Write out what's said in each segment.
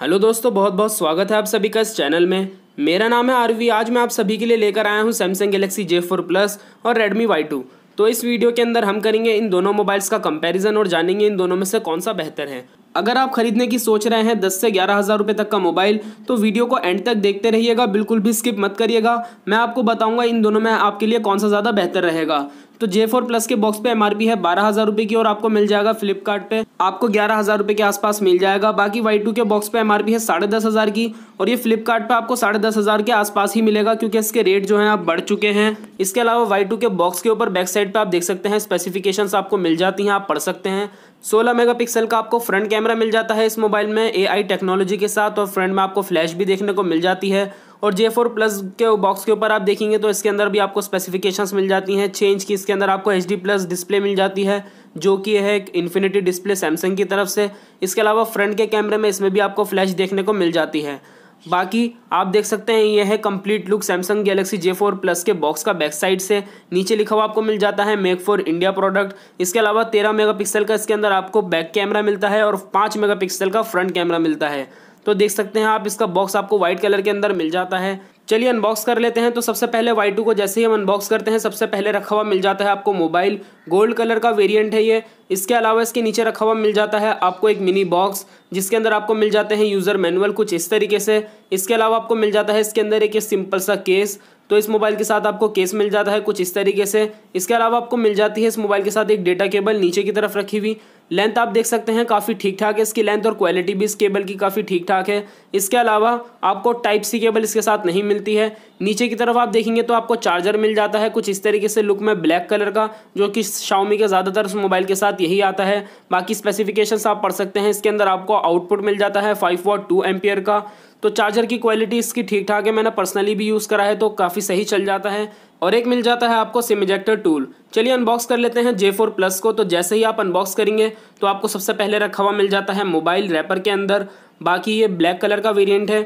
hello दोस्तों बहुत बहुत स्वागत है आप सभी का इस चैनल में मेरा नाम है आरवी आज मैं आप सभी के लिए लेकर आया हूँ Samsung Galaxy J four plus और रेडमी वाई टू तो इस वीडियो के अंदर हम करेंगे इन दोनों मोबाइल्स का कंपैरिजन और जानेंगे इन दोनों में से कौन सा बेहतर है अगर आप खरीदने की सोच रहे हैं दस से ग्यारह हज़ार रुपये तक का मोबाइल तो वीडियो को एंड तक देखते रहिएगा बिल्कुल भी स्किप मत करिएगा मैं आपको बताऊंगा इन दोनों में आपके लिए कौन सा ज़्यादा बेहतर रहेगा तो जे फोर प्लस के बॉक्स पे एमआरपी है बारह हजार रुपए की और आपको मिल जाएगा फ्लिपकार्ट पे आपको ग्यारह हजार रुपए के आसपास मिल जाएगा बाकी वाई टू के बॉक्स पे एमआरपी है साढ़े दस हजार की और ये फ्लिपकार्ट पे आपको साढ़े दस हजार के आसपास ही मिलेगा क्योंकि इसके रेट जो है आप बढ़ चुके हैं इसके अलावा वाई टू के बॉक्स के ऊपर बैक साइड पर आप देख सकते हैं स्पेसिफिकेशन आपको मिल जाती हैं आप पढ़ सकते हैं 16 मेगापिक्सल का आपको फ्रंट कैमरा मिल जाता है इस मोबाइल में एआई टेक्नोलॉजी के साथ और फ्रंट में आपको फ्लैश भी देखने को मिल जाती है और जे फोर प्लस के बॉक्स के ऊपर आप देखेंगे तो इसके अंदर भी आपको स्पेसिफिकेशंस मिल जाती हैं चेंज की इसके अंदर आपको एच डी प्लस डिस्प्ले मिल जाती है जो कि है एक इन्फिनिटी डिस्प्ले सैमसंग की तरफ से इसके अलावा फ्रंट के कैमरे में इसमें भी आपको फ्लैश देखने को मिल जाती है बाकी आप देख सकते हैं ये है complete look Samsung Galaxy J four plus के बॉक्स का बैक साइड से नीचे लिखा हुआ आपको मिल जाता है मेक फॉर इंडिया प्रोडक्ट इसके अलावा तेरह मेगापिक्सल का इसके अंदर आपको बैक कैमरा मिलता है और पाँच मेगापिक्सल का फ्रंट कैमरा मिलता है तो देख सकते हैं आप इसका बॉक्स आपको व्हाइट कलर के अंदर मिल जाता है चलिए अनबॉक्स कर लेते हैं तो सबसे पहले वाई टू को जैसे ही हम अनबॉक्स करते हैं सबसे पहले रखा हुआ मिल जाता है आपको मोबाइल गोल्ड कलर का वेरिएंट है ये इसके अलावा इसके नीचे रखा हुआ मिल जाता है आपको एक मिनी बॉक्स जिसके अंदर आपको मिल जाते हैं यूज़र मैनुअल कुछ इस तरीके से इसके अलावा आपको मिल जाता है इसके अंदर एक सिंपल सा केस तो इस मोबाइल के साथ आपको केस मिल जाता है कुछ इस तरीके से इसके अलावा आपको मिल जाती है इस मोबाइल के साथ एक डेटा केबल नीचे की तरफ रखी हुई लेंथ आप देख सकते हैं काफ़ी ठीक ठाक है इसकी लेंथ और क्वालिटी भी इस केबल की काफ़ी ठीक ठाक है इसके अलावा आपको टाइप सी केबल इसके साथ नहीं मिलती है नीचे की तरफ आप देखेंगे तो आपको चार्जर मिल जाता है कुछ इस तरीके से लुक में ब्लैक कलर का जो कि शाओमी के ज़्यादातर मोबाइल के साथ यही आता है बाकी स्पेसिफिकेशंस आप पढ़ सकते हैं इसके अंदर आपको आउटपुट मिल जाता है फाइव वॉट टू एम्पियर का तो चार्जर की क्वालिटी इसकी ठीक ठाक है मैंने पर्सनली भी यूज़ करा है तो काफ़ी सही चल जाता है और एक मिल जाता है आपको सिम इजेक्टर टूल चलिए अनबॉक्स कर लेते हैं जे फोर प्लस को तो जैसे ही आप अनबॉक्स करेंगे तो आपको सबसे पहले रखा हुआ मिल जाता है मोबाइल रैपर के अंदर बाकी ये ब्लैक कलर का वेरिएंट है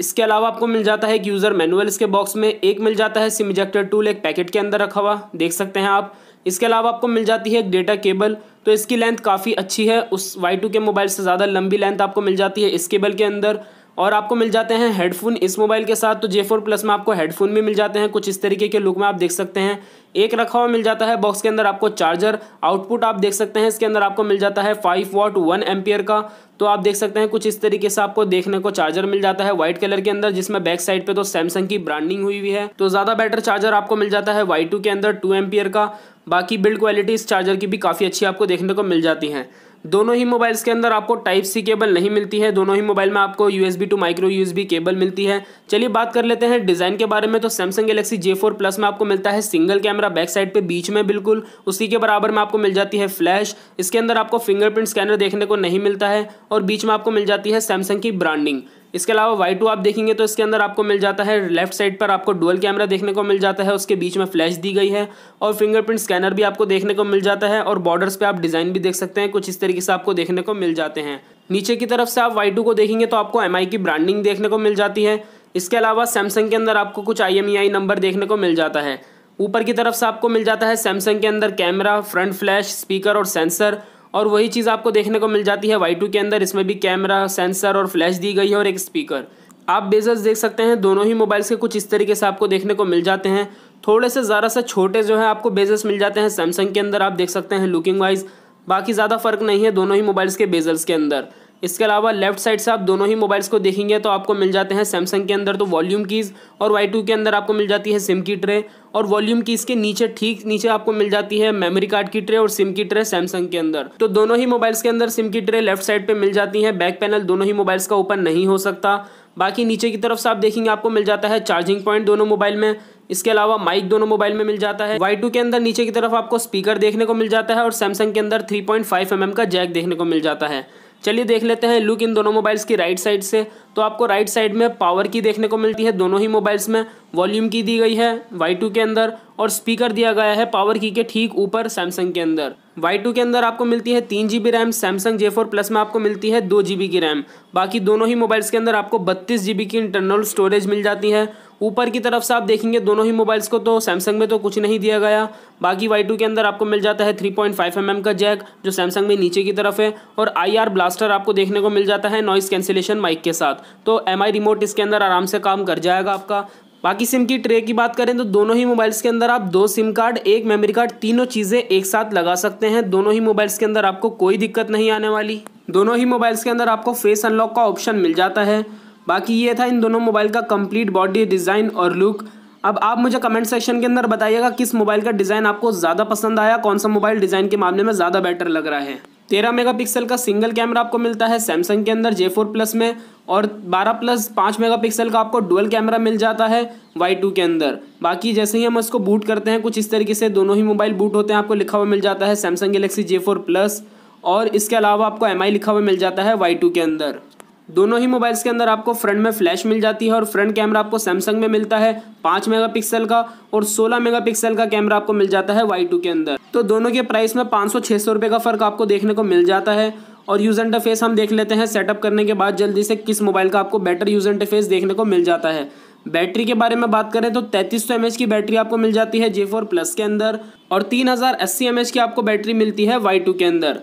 इसके अलावा आपको मिल जाता है एक यूज़र मैनुअल इसके बॉक्स में एक मिल जाता है सिम इजेक्टर टूल एक पैकेट के अंदर रखा हुआ देख सकते हैं आप इसके अलावा आपको मिल जाती है एक डेटा केबल तो इसकी लेंथ काफ़ी अच्छी है उस वाई के मोबाइल से ज़्यादा लंबी लेंथ आपको मिल जाती है इस केबल के अंदर और आपको मिल जाते हैं हेडफोन इस मोबाइल के साथ तो जे फोर प्लस में आपको हेडफोन भी मिल जाते हैं कुछ इस तरीके के लुक में आप देख सकते हैं एक रखा हुआ मिल जाता है बॉक्स के अंदर आपको चार्जर आउटपुट आप देख सकते हैं इसके अंदर आपको मिल जाता है फाइव वॉट वन एम्पियर का तो आप देख सकते हैं कुछ इस तरीके से आपको देखने को चार्जर मिल जाता है व्हाइट कलर के अंदर जिसमें बैक साइड पे तो सैमसंग की ब्रांडिंग हुई हुई है तो ज़्यादा बेटर चार्जर आपको मिल जाता है वाई के अंदर टू एम्पियर का बाकी बिल्ड क्वालिटी इस चार्जर की भी काफ़ी अच्छी आपको देखने को मिल जाती है दोनों ही मोबाइल्स के अंदर आपको टाइप सी केबल नहीं मिलती है दोनों ही मोबाइल में आपको B two micro B cable मिलती है चलिए बात कर लेते हैं डिज़ाइन के बारे में तो Samsung Galaxy J four plus में आपको मिलता है सिंगल कैमरा बैक साइड पे बीच में बिल्कुल उसी के बराबर में आपको मिल जाती है फ्लैश इसके अंदर आपको फिंगरप्रिंट स्कैनर देखने को नहीं मिलता है और बीच में आपको मिल जाती है सैमसंग की ब्रांडिंग इसके अलावा वाई टू आप देखेंगे तो इसके अंदर आपको मिल जाता है लेफ्ट साइड पर आपको डुअल कैमरा देखने को मिल जाता है उसके बीच में फ्लैश दी गई है और फिंगरप्रिंट स्कैनर भी आपको देखने को मिल जाता है और बॉर्डर्स पे आप डिज़ाइन भी देख सकते हैं कुछ इस तरीके से आपको देखने को मिल जाते हैं नीचे की तरफ से आप वाई को देखेंगे तो आपको एम की ब्रांडिंग देखने को मिल जाती है इसके अलावा सैमसंग के अंदर आपको कुछ आई नंबर e देखने को मिल जाता है ऊपर की तरफ से आपको मिल जाता है सैमसंग के अंदर कैमरा फ्रंट फ्लैश स्पीकर और सेंसर और वही चीज़ आपको देखने को मिल जाती है वाई टू के अंदर इसमें भी कैमरा सेंसर और फ्लैश दी गई है और एक स्पीकर आप बेजस देख सकते हैं दोनों ही मोबाइल्स के कुछ इस तरीके से आपको देखने को मिल जाते हैं थोड़े से ज़रा से छोटे जो है आपको बेजल्स मिल जाते हैं सैमसंग के अंदर आप देख सकते हैं लुकिंग वाइज बाकी ज़्यादा फ़र्क नहीं है दोनों ही मोबाइल्स के बेजल्स के अंदर इसके अलावा लेफ्ट साइड से आप दोनों ही मोबाइल्स को देखेंगे तो आपको मिल जाते हैं सैमसंग के अंदर तो वॉल्यूम कीज़ और वाई टू के अंदर आपको मिल जाती है सिम की ट्रे और वॉल्यूम की इसके नीचे ठीक नीचे आपको मिल जाती है मेमोरी कार्ड की ट्रे और सिम की ट्रे सैमसंग के अंदर तो दोनों ही मोबाइल्स के अंदर सिम की ट्रे लेफ्ट साइड पर मिल जाती है बैक पैनल दोनों ही मोबाइल्स का ओपन नहीं हो सकता बाकी नीचे की तरफ से आप देखेंगे आपको मिल जाता है चार्जिंग पॉइंट दोनों मोबाइल में इसके अलावा माइक दोनों मोबाइल में मिल जाता है वाई टू के अंदर नीचे की तरफ आपको स्पीकर देखने को मिल जाता है और सैमसंग के अंदर three point five M M का जैक देखने को मिल जाता है चलिए देख लेते हैं लुक इन दोनों मोबाइल्स की राइट साइड से तो आपको राइट साइड में पावर की देखने को मिलती है दोनों ही मोबाइल्स में वॉल्यूम की दी गई है वाई टू के अंदर और स्पीकर दिया गया है पावर की के ठीक ऊपर सैमसंग के अंदर वाई टू के अंदर आपको मिलती है तीन G B RAM Samsung J four plus में आपको मिलती है दो जी बी की रैम बाकी दोनों ही मोबाइल्स के अंदर आपको बत्तीस जी बी की इंटरनल स्टोरेज मिल जाती है ऊपर की तरफ से आप देखेंगे दोनों ही मोबाइल्स को तो सैमसंग में तो कुछ नहीं दिया गया बाकी वाई टू के अंदर आपको मिल जाता है three point five M M का जैक जो सैमसंग में नीचे की तरफ है और आई आर ब्लास्टर आपको देखने को मिल जाता है नॉइस कैंसिलेशन माइक के साथ तो एम आई रिमोट इसके अंदर आराम से काम कर जाएगा आपका बाकी सिम की ट्रे की बात करें तो दोनों ही मोबाइल्स के अंदर आप दो सिम कार्ड एक मेमोरी कार्ड तीनों चीज़ें एक साथ लगा सकते हैं दोनों ही मोबाइल्स के अंदर आपको कोई दिक्कत नहीं आने वाली दोनों ही मोबाइल्स के अंदर आपको फेस अनलॉक का ऑप्शन मिल जाता है बाकी ये था इन दोनों मोबाइल का कंप्लीट बॉडी डिज़ाइन और लुक अब आप मुझे कमेंट सेक्शन के अंदर बताइएगा किस मोबाइल का डिज़ाइन आपको ज़्यादा पसंद आया कौन सा मोबाइल डिज़ाइन के मामले में ज़्यादा बेटर लग रहा है तेरह मेगापिक्सल का सिंगल कैमरा आपको मिलता है सैमसंग के अंदर जे फोर प्लस में और बारह प्लस पाँच मेगापिक्सल का आपको डुअल कैमरा मिल जाता है वाई टू के अंदर बाकी जैसे ही हम इसको बूट करते हैं कुछ इस तरीके से दोनों ही मोबाइल बूट होते हैं आपको लिखा हुआ मिल जाता है Samsung Galaxy J four plus और इसके अलावा आपको एम लिखा हुआ मिल जाता है वाई टू के अंदर दोनों ही मोबाइल्स के अंदर आपको फ्रंट में फ्लैश मिल जाती है और फ्रंट कैमरा आपको सैमसंग में मिलता है पाँच मेगापिक्सल का और सोलह मेगापिक्सल का कैमरा आपको मिल जाता है वाई के अंदर तो दोनों के प्राइस में पाँच सौ छह सौ रुपए का फ़र्क आपको देखने को मिल जाता है और यूज़ इंटरफेस हम देख लेते हैं सेटअप करने के बाद जल्दी से किस मोबाइल का आपको बेटर यूज़ इंटरफेस देखने को मिल जाता है बैटरी के बारे में बात करें तो 3300 सौ की बैटरी आपको मिल जाती है जे फोर प्लस के अंदर और तीन हज़ार की आपको बैटरी मिलती है वाई के अंदर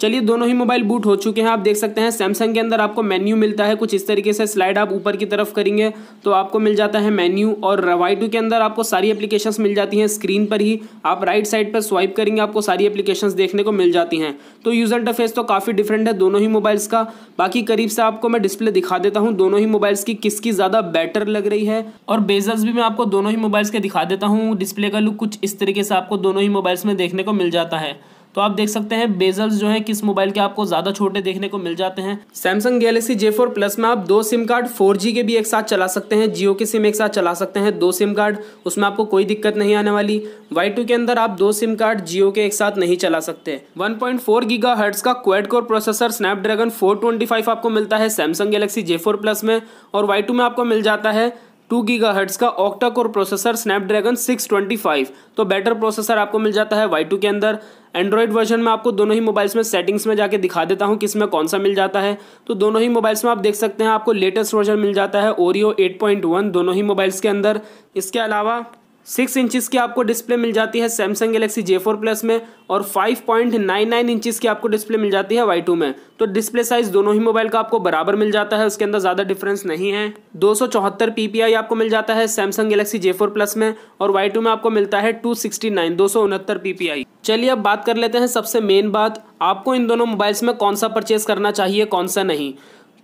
चलिए दोनों ही मोबाइल बूट हो चुके हैं आप देख सकते हैं सैमसंग के अंदर आपको मेन्यू मिलता है कुछ इस तरीके से स्लाइड आप ऊपर की तरफ करेंगे तो आपको मिल जाता है मेन्यू और वाई टू के अंदर आपको सारी एप्लीकेशंस मिल जाती हैं स्क्रीन पर ही आप राइट साइड पर स्वाइप करेंगे आपको सारी एप्लीकेशंस देखने को मिल जाती हैं तो यूज़र इंटरफेस तो काफ़ी डिफरेंट है दोनों ही मोबाइल्स का बाकी करीब से आपको मैं डिस्प्ले दिखा देता हूँ दोनों ही मोबाइल्स की किसकी ज़्यादा बेटर लग रही है और बेजल्स भी मैं आपको दोनों ही मोबाइल्स के दिखा देता हूँ डिस्प्ले का लुक कुछ इस तरीके से आपको दोनों ही मोबाइल्स में देखने को मिल जाता है तो आप देख सकते हैं बेजल्स जो है किस मोबाइल के आपको ज़्यादा छोटे देखने को मिल जाते हैं Samsung Galaxy J4 four plus में आप दो सिम कार्ड फोर जी के भी एक साथ चला सकते हैं जियो के सिम एक साथ चला सकते हैं दो सिम कार्ड उसमें आपको कोई दिक्कत नहीं आने वाली वाई टू के अंदर आप दो सिम कार्ड जियो के एक साथ नहीं चला सकते one point four gigahertz का quad core processor Snapdragon four twenty five आपको मिलता है Samsung Galaxy J four plus में और वाई टू में आपको मिल जाता है टू गीगा का ऑक्टा कोर प्रोसेसर स्नैपड्रैगन 625 तो बेटर प्रोसेसर आपको मिल जाता है वाई के अंदर एंड्रॉयड वर्जन में आपको दोनों ही मोबाइल्स में सेटिंग्स में जाके दिखा देता हूँ किस में कौन सा मिल जाता है तो दोनों ही मोबाइल्स में आप देख सकते हैं आपको लेटेस्ट वर्जन मिल जाता है ओरियो 8.1 दोनों ही मोबाइल्स के अंदर इसके अलावा सिक्स इंचज़ की आपको डिस्प्ले मिल जाती है Samsung Galaxy J four plus में और five point nine nine inches की आपको डिस्प्ले मिल जाती है वाई टू में तो डिस्प्ले साइज़ दोनों ही मोबाइल का आपको बराबर मिल जाता है उसके अंदर ज़्यादा डिफरेंस नहीं है दो सौ चौहत्तर पी पी आई आपको मिल जाता है Samsung Galaxy J four plus में और वाई टू में आपको मिलता है टू सिक्सटी नाइन दो सौ उनहत्तर पी पी आई चलिए अब बात कर लेते हैं सबसे मेन बात आपको इन दोनों मोबाइल्स में कौन सा परचेज़ करना चाहिए कौन सा नहीं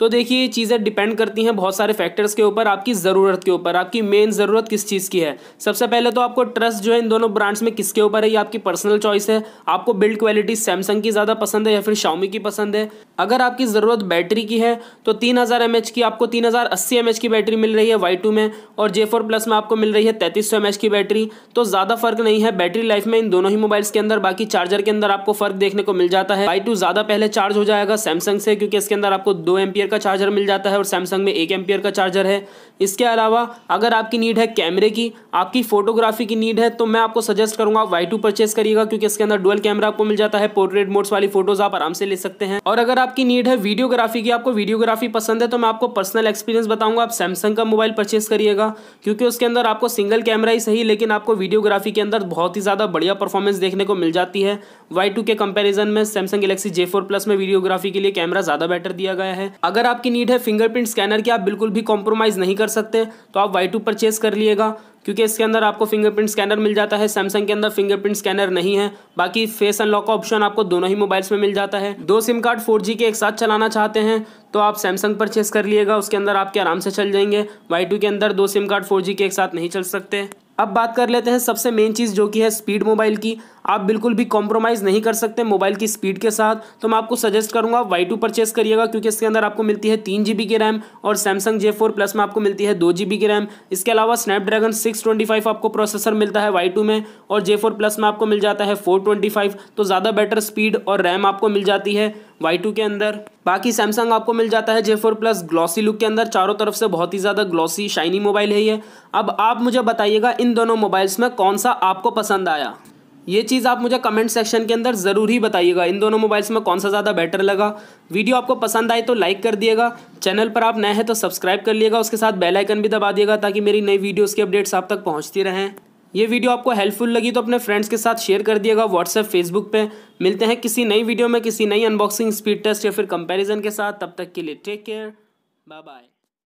तो देखिए ये चीज़ें डिपेंड करती हैं बहुत सारे फैक्टर्स के ऊपर आपकी ज़रूरत के ऊपर आपकी मेन ज़रूरत किस चीज़ की है सबसे पहले तो आपको ट्रस्ट जो है इन दोनों ब्रांड्स में किसके ऊपर है ये आपकी पर्सनल चॉइस है आपको बिल्ड क्वालिटी सैमसंग की ज़्यादा पसंद है या फिर शाउमी की पसंद है अगर आपकी ज़रूरत बैटरी की है तो तीन हज़ार की आपको तीन हज़ार अस्सी की बैटरी मिल रही है वाई टू में और जे फोर प्लस में आपको मिल रही है तैंतीस सौ एम एच की बैटरी तो ज़्यादा फर्क नहीं है बैटरी लाइफ में इन दोनों ही मोबाइल्स के अंदर बाकी चार्जर के अंदर आपको फर्क देखने को मिल जाता है वाई टू ज़्यादा पहले चार्ज हो जाएगा सैमसंग से क्योंकि इसके अंदर आपको दो एम्पियर एम्पियर का चार्जर मिल जाता है और सैमसंग में एक एम्पियर का चार्जर है इसके अलावा अगर आपकी नीड है कैमरे की आपकी फोटोग्राफी की नीड है तो मैं आपको सजेस्ट करूंगा आप वाई टू परचेस करिएगा क्योंकि इसके अंदर डुअल कैमरा आपको मिल जाता है पोर्ट्रेट मोड्स वाली फोटोज आप आराम से ले सकते हैं और अगर आपकी नीड है वीडियोग्राफी की आपको वीडियोग्राफी पसंद है तो मैं आपको पर्सनल एक्सपीरियंस बताऊंगा आप सैमसंग का मोबाइल परचेस करिएगा क्योंकि उसके अंदर आपको सिंगल कैमरा ही सही लेकिन आपको वीडियोग्राफी के अंदर बहुत ही ज़्यादा बढ़िया परफॉर्मेंस देखने को मिल जाती है वाई के कंपेरिजन में Samsung Galaxy J four plus में वीडियोग्राफी के लिए कैमरा ज़्यादा बेटर दिया गया है अगर अगर आपकी नीड है फिंगरप्रिंट स्कैनर की आप बिल्कुल भी कॉम्प्रोमाइज़ नहीं कर सकते तो आप वाई टू परचेज़ कर लिएगा क्योंकि इसके अंदर आपको फिंगरप्रिंट स्कैनर मिल जाता है सैमसंग के अंदर फिंगरप्रिंट स्कैनर नहीं है बाकी फेस अनलॉक का ऑप्शन आपको दोनों ही मोबाइल्स में मिल जाता है दो सिम कार्ड फोर के एक साथ चलाना चाहते हैं तो आप सैमसंग परचेस कर लिएगा उसके अंदर आपके आराम से चल जाएंगे वाई के अंदर दो सिम कार्ड फोर के एक साथ नहीं चल सकते अब बात कर लेते हैं सबसे मेन चीज़ जो कि है स्पीड मोबाइल की आप बिल्कुल भी कॉम्प्रोमाइज़ नहीं कर सकते मोबाइल की स्पीड के साथ तो मैं आपको सजेस्ट करूंगा वाई टू परचेस करिएगा क्योंकि इसके अंदर आपको मिलती है तीन जी की रैम और सैमसंग जे फोर प्लस में आपको मिलती है दो जी की रैम इसके अलावा स्नैपड्रैगन सिक्स ट्वेंटी फाइव आपको प्रोसेसर मिलता है वाई टू में और जे फोर प्लस में आपको मिल जाता है फोर ट्वेंटी फाइव तो ज़्यादा बेटर स्पीड और रैम आपको मिल जाती है वाई टू के अंदर बाकी सैमसंग आपको मिल जाता है J four plus glossy look के अंदर चारों तरफ से बहुत ही ज़्यादा ग्लॉसी शाइनी मोबाइल है ये अब आप मुझे बताइएगा इन दोनों मोबाइल्स में कौन सा आपको पसंद आया ये चीज़ आप मुझे कमेंट सेक्शन के अंदर ज़रूर ही बताइएगा इन दोनों मोबाइल्स में कौन सा ज़्यादा बेटर लगा वीडियो आपको पसंद आए तो लाइक कर दिएगा चैनल पर आप नए हैं तो सब्सक्राइब कर लिएगा उसके साथ बेल आइकन भी दबा दिएगा ताकि मेरी नई वीडियोस की अपडेट्स आप तक पहुंचती रहें ये वीडियो आपको हेल्पफुल लगी तो अपने फ्रेंड्स के साथ शेयर कर दिएगा व्हाट्सएप फेसबुक पे मिलते हैं किसी नई वीडियो में किसी नई अनबॉक्सिंग स्पीड टेस्ट या फिर कंपैरिजन के साथ तब तक के लिए टेक केयर बाय बाय